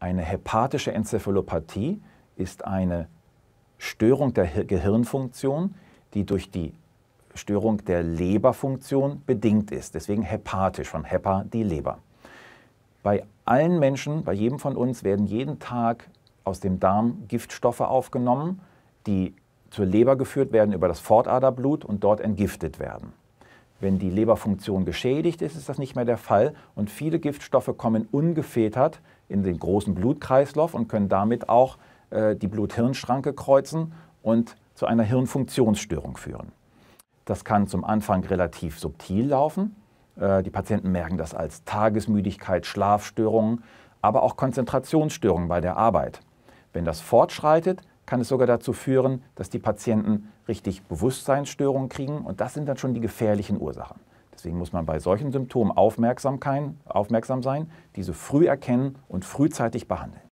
Eine hepatische Enzephalopathie ist eine Störung der Gehirnfunktion, die durch die Störung der Leberfunktion bedingt ist. Deswegen hepatisch, von Hepa die Leber. Bei allen Menschen, bei jedem von uns werden jeden Tag aus dem Darm Giftstoffe aufgenommen, die zur Leber geführt werden über das Fortaderblut und dort entgiftet werden. Wenn die Leberfunktion geschädigt ist, ist das nicht mehr der Fall und viele Giftstoffe kommen ungefiltert in den großen Blutkreislauf und können damit auch äh, die Blut-Hirn-Schranke kreuzen und zu einer Hirnfunktionsstörung führen. Das kann zum Anfang relativ subtil laufen. Äh, die Patienten merken das als Tagesmüdigkeit, Schlafstörungen, aber auch Konzentrationsstörungen bei der Arbeit. Wenn das fortschreitet, kann es sogar dazu führen, dass die Patienten richtig Bewusstseinsstörungen kriegen und das sind dann schon die gefährlichen Ursachen. Deswegen muss man bei solchen Symptomen aufmerksam sein, diese früh erkennen und frühzeitig behandeln.